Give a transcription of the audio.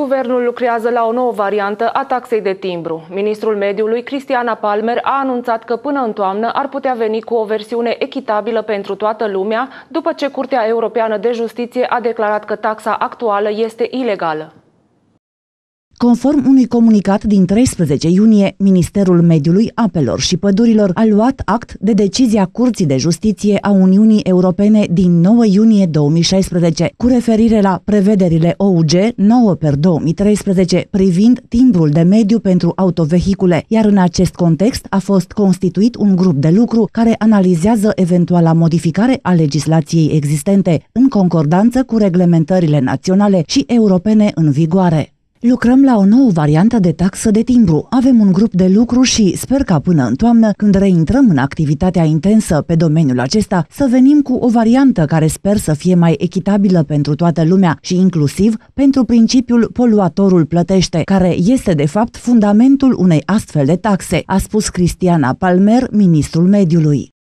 Guvernul lucrează la o nouă variantă a taxei de timbru. Ministrul Mediului, Cristiana Palmer, a anunțat că până în toamnă ar putea veni cu o versiune echitabilă pentru toată lumea, după ce Curtea Europeană de Justiție a declarat că taxa actuală este ilegală. Conform unui comunicat din 13 iunie, Ministerul Mediului, Apelor și Pădurilor a luat act de decizia Curții de Justiție a Uniunii Europene din 9 iunie 2016 cu referire la prevederile OUG 9 per 2013 privind timbrul de mediu pentru autovehicule, iar în acest context a fost constituit un grup de lucru care analizează eventuala modificare a legislației existente în concordanță cu reglementările naționale și europene în vigoare. Lucrăm la o nouă variantă de taxă de timbru. Avem un grup de lucru și sper ca până în toamnă, când reintrăm în activitatea intensă pe domeniul acesta, să venim cu o variantă care sper să fie mai echitabilă pentru toată lumea și inclusiv pentru principiul poluatorul plătește, care este de fapt fundamentul unei astfel de taxe, a spus Cristiana Palmer, ministrul mediului.